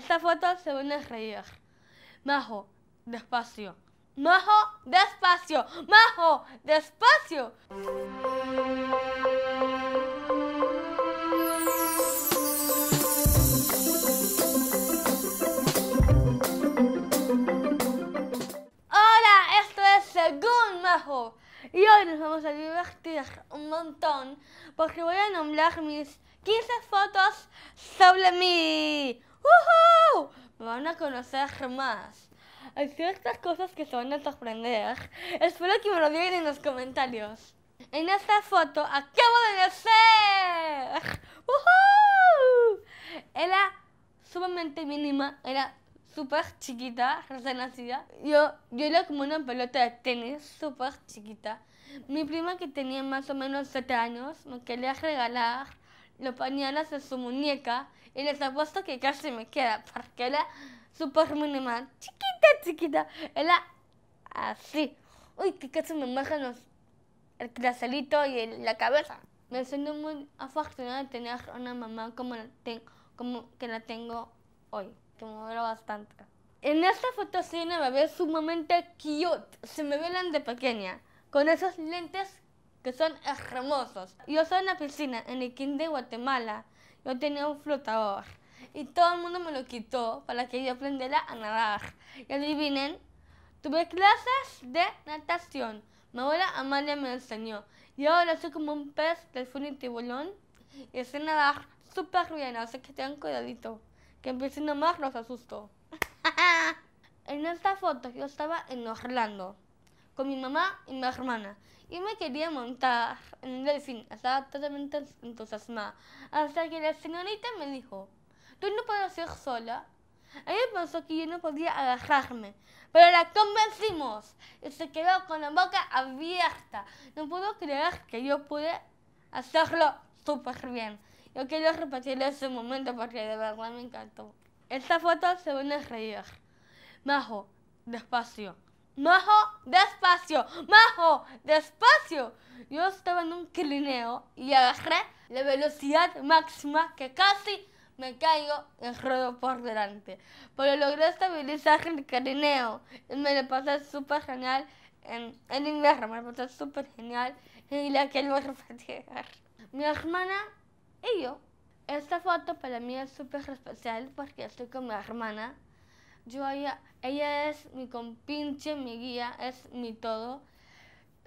Esta foto se van a reír. Majo, despacio. Majo, despacio. Majo, despacio. Hola, esto es Según Majo. Y hoy nos vamos a divertir un montón porque voy a nombrar mis 15 fotos sobre mí. ¡Woohoo! Me van a conocer más. Hay ciertas cosas que se van a sorprender. Espero que me lo digan en los comentarios. En esta foto acabo de nacer. ¡Woohoo! Era sumamente mínima, era súper chiquita, recién nacida. Yo, yo era como una pelota de tenis, súper chiquita. Mi prima que tenía más o menos 7 años me quería regalar los pañales de su muñeca y les apuesto que casi me queda porque era súper mínima, chiquita, chiquita, era así. Uy, que casi me mojan los, el claselito y la cabeza. Me siento muy afortunada de tener una mamá como, la tengo como que la tengo hoy, que me duele bastante. En esta foto sí me bebé sumamente cute, se me ve de pequeña, con esos lentes que son hermosos. Yo soy en la piscina, en el King de Guatemala. Yo tenía un flotador y todo el mundo me lo quitó para que yo aprendiera a nadar. Y adivinen, tuve clases de natación. Mi abuela Amalia me enseñó. Y ahora soy como un pez del y tiburón y sé nadar súper bien, así que tengan cuidadito, que en piscina más los asusto. en esta foto yo estaba en Orlando con mi mamá y mi hermana. Y me quería montar en el delfín, estaba totalmente entusiasmada. Hasta que la señorita me dijo, tú no puedes ir sola. Ella pensó que yo no podía agarrarme, pero la convencimos y se quedó con la boca abierta. No pudo creer que yo pude hacerlo súper bien. Yo quiero repetir ese momento porque de verdad me encantó. Esta foto se van a reír. Bajo, despacio. Majo, despacio, Majo, despacio. Yo estaba en un crineo y agarré la velocidad máxima que casi me caigo en ruedo por delante. Pero logré estabilizar el crineo y me lo pasé súper genial en, en invierno, me lo pasé súper genial y la quiero repetir. Mi hermana y yo. Esta foto para mí es súper especial porque estoy con mi hermana yo ella, ella es mi compinche, mi guía, es mi todo.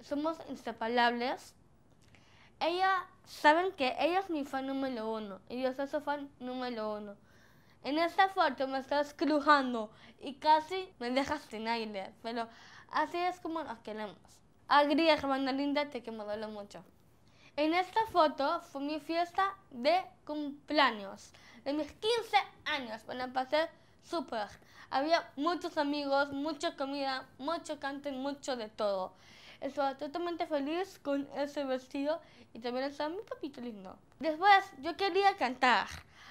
Somos inseparables. Ella, saben que ella es mi fan número uno y yo soy su fan número uno. En esta foto me estás crujando y casi me dejas sin aire, pero así es como nos queremos. Agri, hermana linda, te que me duele mucho. En esta foto fue mi fiesta de cumpleaños, de mis 15 años, para pasar súper. Había muchos amigos, mucha comida, mucho cante, mucho de todo. Estaba totalmente feliz con ese vestido y también estaba mi papito lindo. Después yo quería cantar,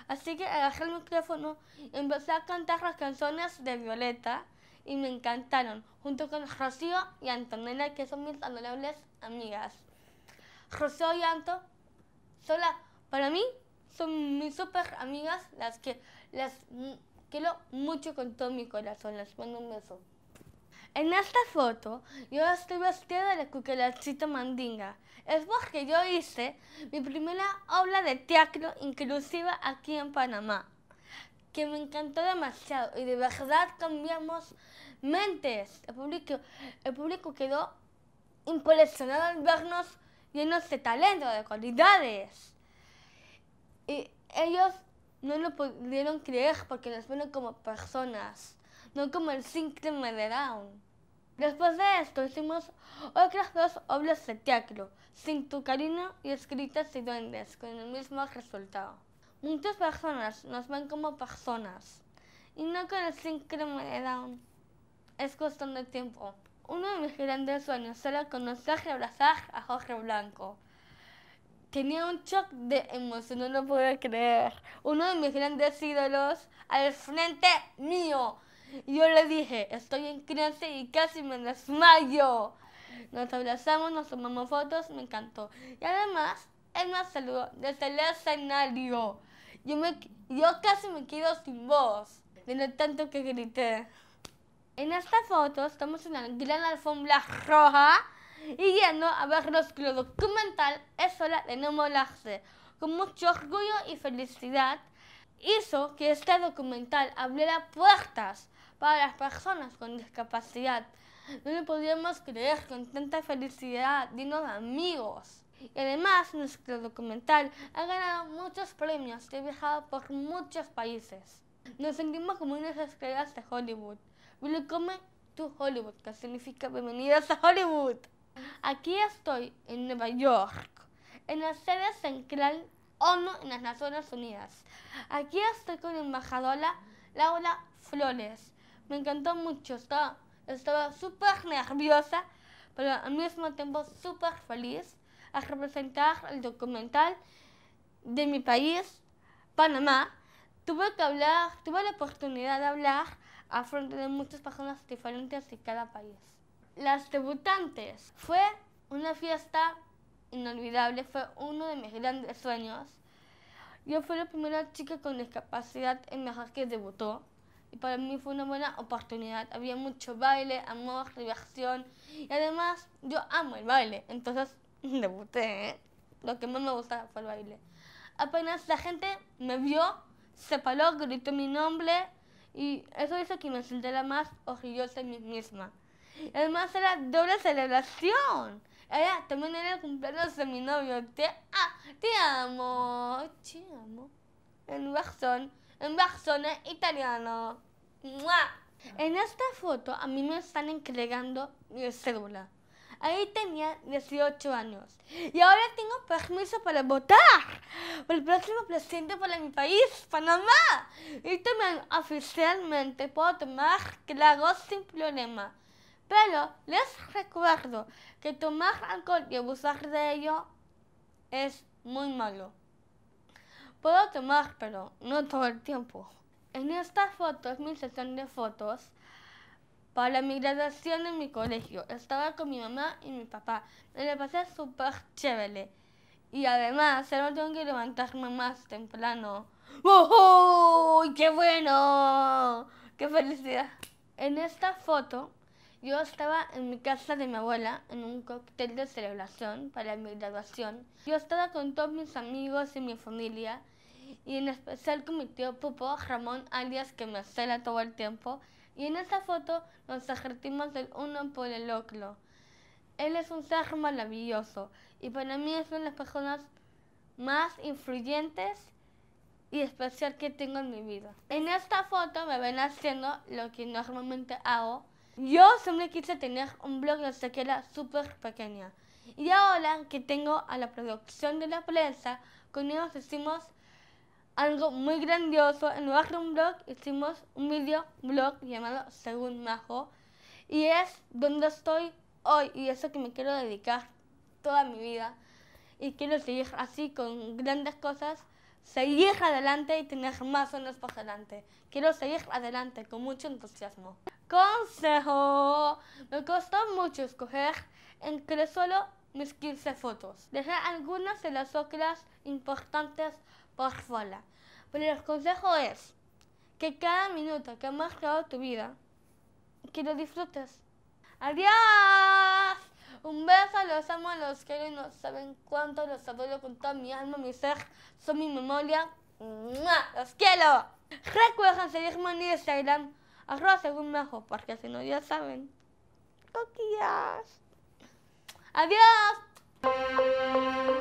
así que agarré el micrófono y empecé a cantar las canciones de Violeta y me encantaron, junto con Rocío y Antonella, que son mis adorables amigas. Rocío y Anto, sola, para mí, son mis super amigas, las que las Quiero mucho con todo mi corazón. Les mando un beso. En esta foto yo estoy vestida de cucarachita mandinga. Es porque yo hice mi primera obra de teatro inclusiva aquí en Panamá, que me encantó demasiado y de verdad cambiamos mentes. El público, el público quedó impresionado al vernos llenos de talento, de cualidades. Y ellos no lo pudieron creer porque nos vieron como personas, no como el síndrome de Down. Después de esto hicimos otras dos obras de teatro, Sin tu cariño y Escritas y Duendes, con el mismo resultado. Muchas personas nos ven como personas y no con el síndrome de Down. Es cuestión de tiempo. Uno de mis grandes sueños era conocer y abrazar a Jorge Blanco tenía un shock de emoción, no lo podía creer. Uno de mis grandes ídolos al frente mío. yo le dije, estoy en clase y casi me desmayo. Nos abrazamos, nos tomamos fotos, me encantó. Y además, él me saludó desde el escenario. Yo, me, yo casi me quedo sin voz, de el tanto que grité. En esta foto estamos en la gran alfombra roja y yendo a ver nuestro documental Es hora de no molarse. Con mucho orgullo y felicidad hizo que este documental abriera puertas para las personas con discapacidad. No le podíamos creer con tanta felicidad, Dinos amigos. Y además, nuestro documental ha ganado muchos premios y ha viajado por muchos países. Nos sentimos como unas estrellas de Hollywood. Welcome to Hollywood, que significa bienvenidas a Hollywood. Aquí estoy, en Nueva York, en la sede central ONU en las Naciones Unidas. Aquí estoy con la embajadora Laura Flores. Me encantó mucho, estaba súper nerviosa, pero al mismo tiempo súper feliz a representar el documental de mi país, Panamá. Tuve que hablar, tuve la oportunidad de hablar a frente de muchas personas diferentes de cada país. Las debutantes. Fue una fiesta inolvidable, fue uno de mis grandes sueños. Yo fui la primera chica con discapacidad en mejor que debutó y para mí fue una buena oportunidad. Había mucho baile, amor, diversión y además yo amo el baile, entonces debuté. ¿eh? Lo que más me gustaba fue el baile. Apenas la gente me vio, se paró, gritó mi nombre y eso hizo que me sintiera más orgullosa de mí misma. Además era doble celebración. Era, también era el cumpleaños de mi novio. Te, amo. Te amo. En Baxón. En Baxón eh, italiano. En esta foto a mí me están entregando mi cédula. Ahí tenía 18 años. Y ahora tengo permiso para votar. Por el próximo presidente para mi país, Panamá. Y también oficialmente puedo tomar clavos sin problema. Pero les recuerdo que tomar alcohol y abusar de ello es muy malo. Puedo tomar, pero no todo el tiempo. En esta foto, es mi sesión de fotos, para mi graduación en mi colegio, estaba con mi mamá y mi papá. Me la pasé súper chévere. Y además, ahora tengo que levantarme más temprano. ¡Oh, ¡Qué bueno! ¡Qué felicidad! En esta foto yo estaba en mi casa de mi abuela en un cóctel de celebración para mi graduación. Yo estaba con todos mis amigos y mi familia y en especial con mi tío Pupo Ramón alias que me acela todo el tiempo. Y en esta foto nos ejercimos del uno por el otro. Él es un ser maravilloso y para mí es una de las personas más influyentes y especial que tengo en mi vida. En esta foto me ven haciendo lo que normalmente hago yo siempre quise tener un blog desde que era súper pequeña. Y ahora que tengo a la producción de la prensa, con ellos hicimos algo muy grandioso. En lugar de un blog, hicimos un video blog llamado Según Majo. Y es donde estoy hoy y eso que me quiero dedicar toda mi vida. Y quiero seguir así con grandes cosas seguir adelante y tener más sueños por delante. Quiero seguir adelante con mucho entusiasmo. Consejo. Me costó mucho escoger entre solo mis 15 fotos. Dejé algunas de las otras importantes por fuera. Pero el consejo es que cada minuto que más creado tu vida, que lo disfrutes. ¡Adiós! Un beso, los amo, los quiero y no saben cuánto los adoro con toda mi alma, mi ser, son mi memoria. ¡Los quiero! Recuerden seguirme en Instagram, arroba según mejor, porque si no ya saben. ¡Coquillas! ¡Adiós!